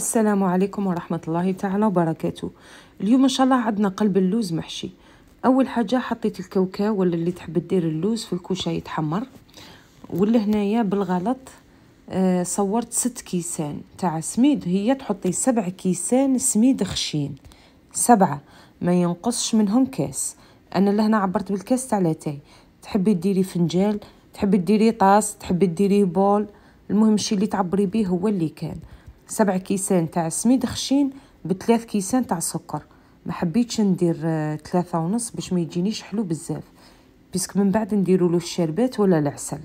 السلام عليكم ورحمة الله تعالى وبركاته اليوم إن شاء الله عندنا قلب اللوز محشي أول حاجة حطيت الكوكاو ولا اللي تحب تدير اللوز في الكوشة يتحمر ولا هنايا بالغلط آه، صورت ست كيسان تاع سميد هي تحطي سبع كيسان سميد خشين سبعة ما ينقصش منهم كاس أنا لهنا عبرت بالكاس تاع لاتاي تحبي ديري فنجال تحبي ديري طاس تحبي ديري بول المهم الشي اللي تعبري بيه هو اللي كان سبع كيسان تاع سميد خشين بثلاث كيسان تاع سكر ما حبيتش ندير آه، ثلاثة ونص باش ما يجينيش حلو بزاف بيسك من بعد نديرو له الشربات ولا العسل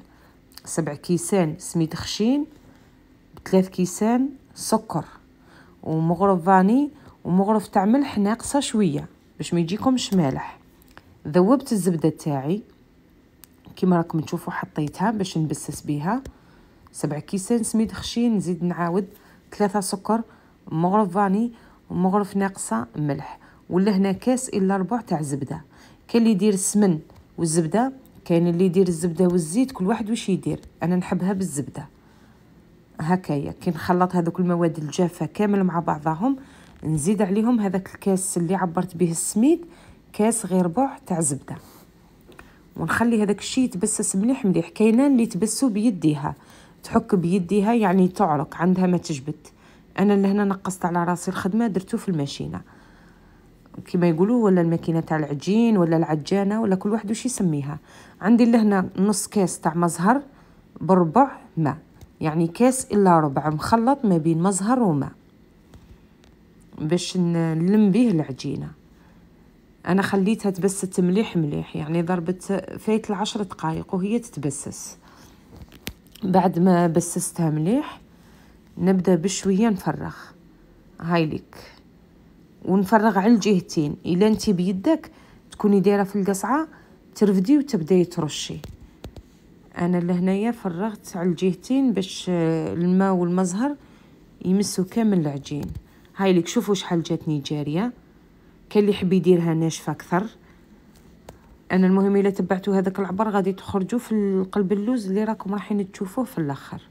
سبع كيسان سميد خشين بثلاث كيسان سكر ومغرف فاني ومغرف تاع ملح ناقصه شويه باش ما يجيكمش مالح ذوبت الزبده تاعي كيما راكم تشوفوا حطيتها باش نبسس بيها سبع كيسان سميد خشين نزيد نعاود ثلاثة سكر مغرف فاني ومغرف ناقصة ملح ولا هنا كاس إلا ربع تاع زبدة كاين اللي يدير السمن والزبدة كاين اللي يدير الزبدة والزيت كل واحد واش يدير أنا نحبها بالزبدة هكايا كي نخلط هذوك المواد الجافة كامل مع بعضهم نزيد عليهم هذاك الكاس اللي عبرت به السميد كاس غير ربع تاع زبده ونخلي هذاك الشيء يتبسس مليح مليح كاينه اللي تبسو بيديها تحك بيديها يعني تعرق عندها ما تجبد انا لهنا نقصت على راسي الخدمه درتو في الماشينه كما يقولوا ولا الماكينه تاع العجين ولا العجانه ولا كل واحد وش يسميها عندي لهنا نص كاس تاع مزهر بربع ماء يعني كاس الا ربع مخلط ما بين مزهر وماء باش نلم به العجينه انا خليتها تبست مليح مليح يعني ضربت فايت العشر دقائق وهي تتبسس بعد ما بسستها مليح نبدأ بشوية نفرغ هاي لك ونفرغ على الجهتين إلا انت بيدك تكوني دايرة في القصعة ترفدي وتبداي ترشي أنا لهنايا فرغت على الجهتين باش الماء والمزهر يمسوا كامل العجين هاي لك شوفوا شحال جاتني جارية كان اللي يحب يديرها ناشفة أكثر انا المهم الا تبعتو هذاك العبر غادي تخرجوا في القلب اللوز اللي راكم رايحين تشوفوه في الاخر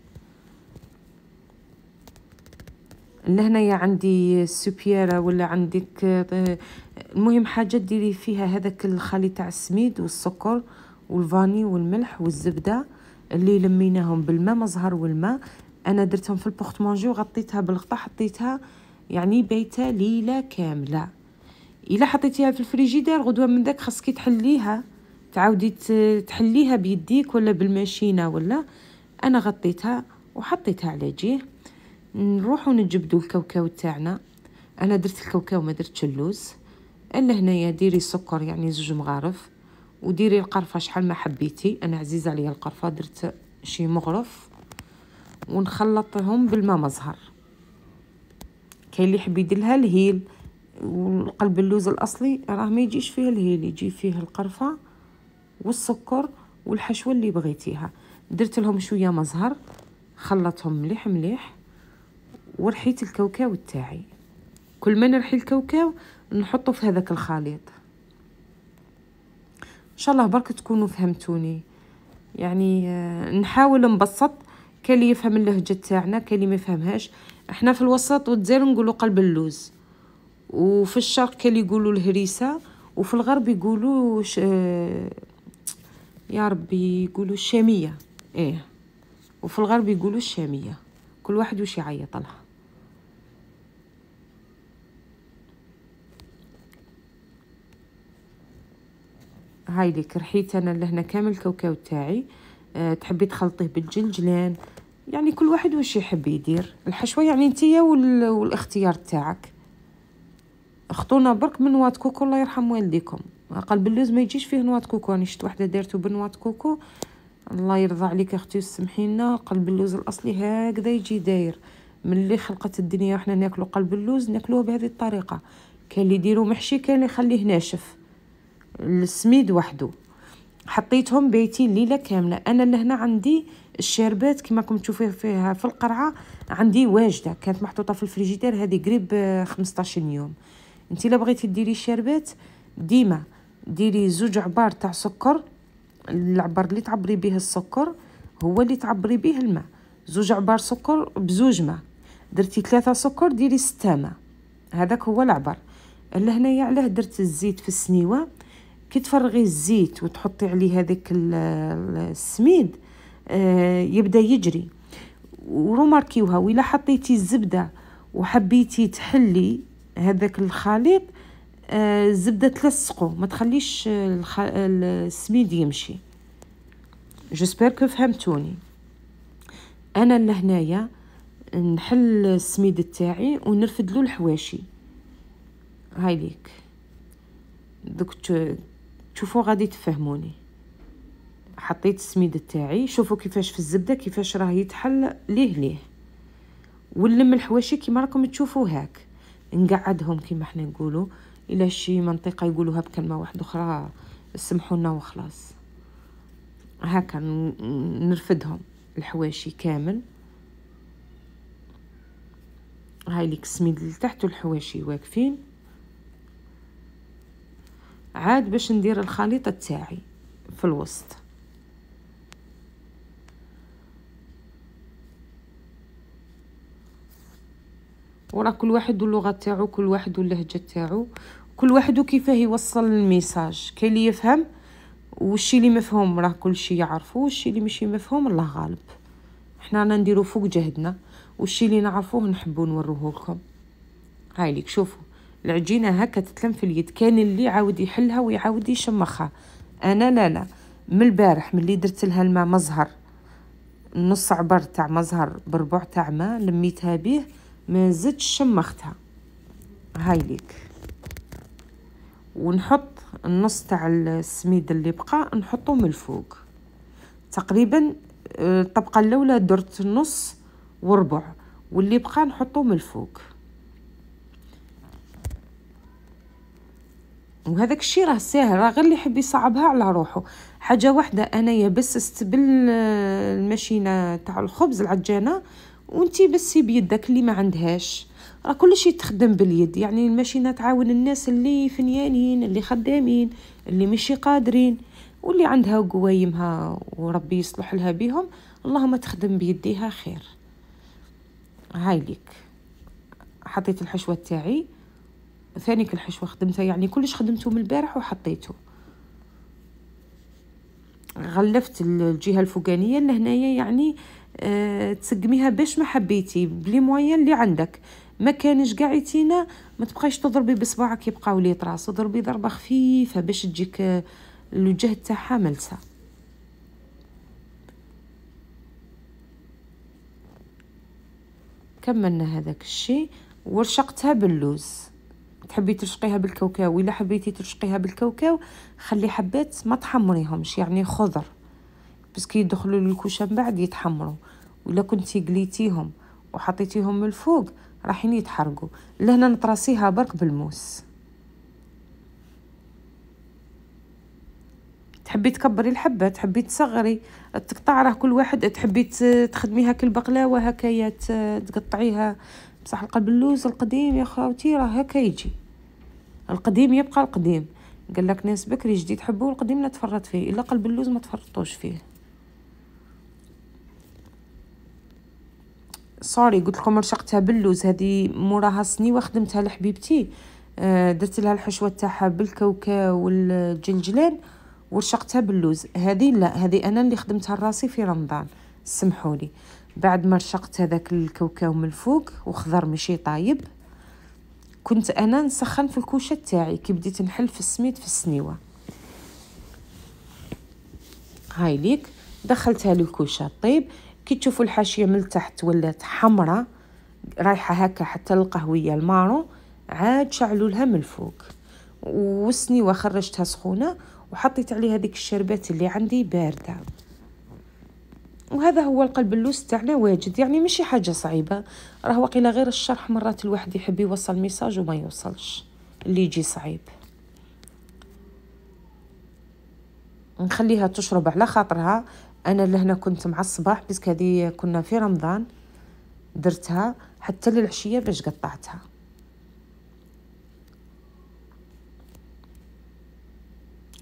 لهنايا عندي السوبييرا ولا عندك المهم حاجه ديري فيها هذاك الخليط تاع السميد والسكر والفاني والملح والزبده اللي لميناهم بالماء مزهر والماء انا درتهم في البورتمونجي وغطيتها بالغطاء حطيتها يعني بيتها ليله كامله الا حطيتيها في الفريجيدير غدوه من داك خاصك تحليها تعاودي تحليها بيديك ولا بالماشينه ولا انا غطيتها وحطيتها على جيه نروحو نجبدو الكاوكاو تاعنا انا درت الكاوكاو ما درتش اللوز الا هنايا ديري سكر يعني زوج مغارف وديري القرفه شحال ما حبيتي انا عزيزه عليا القرفه درت شي مغرف ونخلطهم بالماء مزهر كاين اللي يحب يدير لها الهيل والقلب اللوز الاصلي راه ما يجيش فيه الهيل يجي فيه القرفه والسكر والحشوه اللي بغيتيها درت لهم شويه مزهر خلطهم مليح مليح ورحيت الكاوكاو تاعي كل ما نرحي الكاوكاو نحطه في هذاك الخليط ان شاء الله برك تكونوا فهمتوني يعني آه، نحاول نبسط كلي يفهم اللهجه تاعنا كلي ما يفهمهاش احنا في الوسط والجزائر نقولوا قلب اللوز وفي الشرق كان يقولوا الهريسه وفي الغرب يقولوا ش... يا ربي يقولوا الشاميه ايه وفي الغرب يقولوا الشاميه كل واحد وش يعيط لها هاي ليك رحيت انا لهنا كامل الكاوكاو تاعي أه تحبي تخلطيه بالجلجلان يعني كل واحد وش يحب يدير الحشوه يعني انت والاختيار تاعك خطونا برك من نواط كوكو الله يرحم والديكم قال باللوز ما يجيش فيه نواط كوكو انا شفت وحده دارتو بنواط كوكو الله يرضى عليك اختي وسمحي لنا قلب اللوز الاصلي هكذا يجي داير من اللي خلقت الدنيا وحنا ناكلو قلب اللوز ناكلوه بهذه الطريقه كاين اللي يديرو محشي كاين اللي يخليه ناشف السميد وحده حطيتهم بيتين ليله كامله انا لهنا عندي الشربات كما راكم تشوفوا فيها في القرعه عندي واجده كانت محطوطه في الفريجيدير هذه قريب 15 يوم انت الا بغيتي ديري شربات ديما ديري زوج عبار تاع سكر العبار اللي تعبري به السكر هو اللي تعبري به الماء زوج عبار سكر بزوج ماء درتي ثلاثة سكر ديري ستة ماء هذاك هو العبر لهنايا علاه درت الزيت في السنيوه كي تفرغي الزيت وتحطي عليه هذاك السميد آه، يبدا يجري وروماركيوها ولا حطيتي الزبده وحبيتي تحلي هذاك الخليط آه الزبده تلصقو ما تخليش الخ... السميد يمشي جيسبر كو فهمتوني انا لهنايا نحل السميد تاعي ونرفد له الحواشي هاي ليك دوك تشوفوا غادي تفهموني حطيت السميد تاعي شوفوا كيفاش في الزبده كيفاش راه يتحل ليه ليه ونلم الحواشي كيما راكم تشوفوا هاك نقعدهم كما احنا نقولوا الى شي منطقه يقولوها بكلمه واحده اخرى سمحوا لنا وخلاص هكا نرفدهم الحواشي كامل هاي الكسميد لتحت الحواشي واقفين عاد باش ندير الخليطه تاعي في الوسط وراه كل واحد واللغه تاعو كل واحد واللهجه تاعو كل واحد وكيفاه يوصل الميساج كاين اللي يفهم والشي اللي مفهوم راه كلشي يعرفو والشي اللي ماشي مفهوم الله غالب حنا رانا نديرو فوق جهدنا والشي اللي نعرفوه نحبو نوروه لكم هاي ليك شوفوا العجينه هكا تتلم في اليد كان اللي عاود يحلها ويعاود يشمخها انا لا لا من البارح ملي درت لها الماء مزهر نص عبر تاع مزهر بربع تاع ماء لميتها بيه ما زدتش شمختها هاي ليك ونحط النص تاع السميد اللي بقى نحطه من الفوق تقريبا آه، الطبقه الاولى درت نص وربع واللي بقى نحطه من الفوق وهذاك الشيء راه ساهل راه غير اللي يحب يصعبها على روحه حاجه واحده انايا بس استبل الماشينه تاع الخبز العجانه وانت بس بيدك اللي ما عندهاش راه كلشي تخدم باليد يعني الماشينه تعاون الناس اللي فنيانين اللي خدامين اللي ماشي قادرين واللي عندها قوايمها وربي يصلح لها بهم اللهم تخدم بيديها خير هاي ليك حطيت الحشوه تاعي ثانيك الحشوه خدمتها يعني كلش خدمته من البارح وحطيته غلفت الجهه الفوقانيه لهنايا يعني آه، تسقميها باش ما حبيتي بلي موين اللي عندك ما كانش كاع يتينا ما تبقايش تضربي بصباعك يبقاو ولي طراس ضربي ضربه خفيفه باش تجيك آه، الوجه تاعها ملسه كملنا هذاك الشيء ورشقتها باللوز تحبي ترشقيها بالكاوكاو الا حبيتي ترشقيها بالكاوكاو خلي حبات ما تحمريهمش يعني خضر بس يدخلوا للكوشه من بعد يتحمروا ولا كنتي قليتيهم وحطيتيهم من الفوق راحين يتحرقوا لهنا نطرسيها برك بالموس تحبي تكبري الحبه تحبي تصغري تقطع راه كل واحد تحبي تخدميها بقلاوة هكايا تقطعيها بصح القلب اللوز القديم يا خاوتي راه هكا يجي القديم يبقى القديم قال لك ناس بكري جديد حبوه القديم لا تفرط فيه الا قلب اللوز ما تفرطوش فيه سوري قلت لكم رشقتها باللوز هذه موراها سني خدمتها لحبيبتي آه، درت لها الحشوه تاعها بالكاوكاو والجنجلان ورشقتها باللوز هذه لا هذه انا اللي خدمتها لراسي في رمضان سمحوا لي بعد ما رشقت هذاك الكاوكاو من الفوق وخضر ماشي طايب كنت انا نسخن في الكوشه تاعي كي بديت نحل في السميد في السنيوه هاي ليك دخلتها للكوشه طيب كي تشوفوا الحاشيه من التحت ولات حمراء رايحه هكا حتى القهويه المارو عاد شعلوا لها من الفوق وسني وخرجتها سخونه وحطيت عليها هذيك الشربات اللي عندي بارده وهذا هو القلب اللوز تاعنا واجد يعني ماشي حاجه صعيبه راه واقيلا غير الشرح مرات الواحد يحب يوصل ميساج وما يوصلش اللي يجي صعيب نخليها تشرب على خاطرها انا لهنا كنت مع الصباح باسكو هذه كنا في رمضان درتها حتى للعشيه باش قطعتها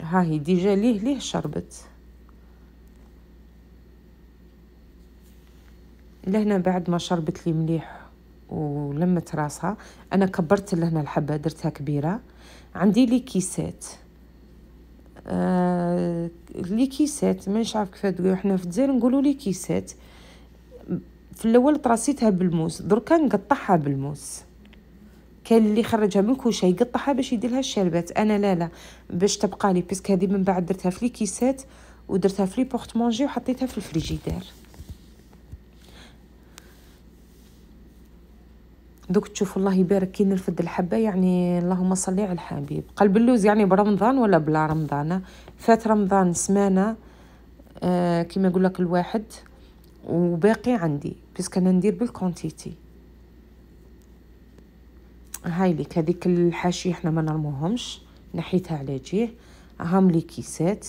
ها هي ديجا ليه ليه شربت لهنا بعد ما شربت لي مليح ولمت راسها انا كبرت لهنا الحبه درتها كبيره عندي لي كيسات آه لي كيسات ما نعرف كيفاه تقولوا حنا في الجزائر نقولوا لي كيسات في الاول طراسيتها بالموس دركا نقطعها بالموس كان اللي خرجها من كوشه يقطعها باش يدير لها الشربات انا لا لا باش تبقى لي باسكو هذه من بعد درتها في لي كيسات ودرتها في لي بورت مونجي وحطيتها في الفريجيدير دوك تشوف الله يبارك كي نرفد الحبه يعني اللهم صل على الحبيب قلب اللوز يعني برمضان ولا بلا رمضان فات رمضان سمانه آه كيما يقول لك الواحد وباقي عندي بس انا ندير بالكونتيتي هاي ليك هذيك الحاشي احنا ما نرموهمش نحيتها على جيه هام لي كيسات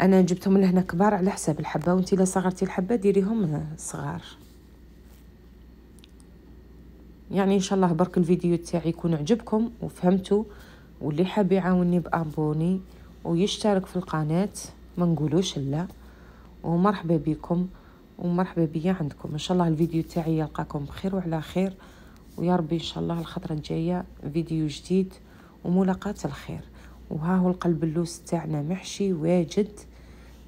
انا جبتهم لهنا كبار على حساب الحبه وانتي لا صغرتي الحبه ديريهم صغار يعني ان شاء الله برك الفيديو تاعي يكون عجبكم وفهمتوا واللي حاب يعاوني بابوني ويشترك في القناه ما نقولوش لا ومرحبا بكم ومرحبا بيا عندكم ان شاء الله الفيديو تاعي يلقاكم بخير وعلى خير ويا ربي ان شاء الله الخطره الجايه فيديو جديد وملاقاة الخير وها هو القلب اللوس تاعنا محشي واجد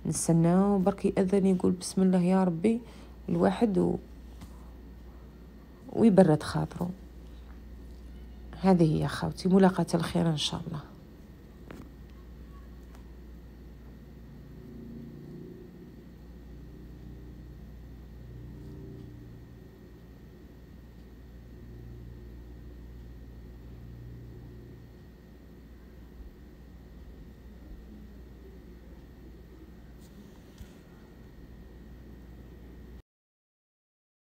نستناو برك يأذن يقول بسم الله يا ربي الواحد و... ويبرد خاطره هذه هي خاوتي ملاقاة الخير إن شاء الله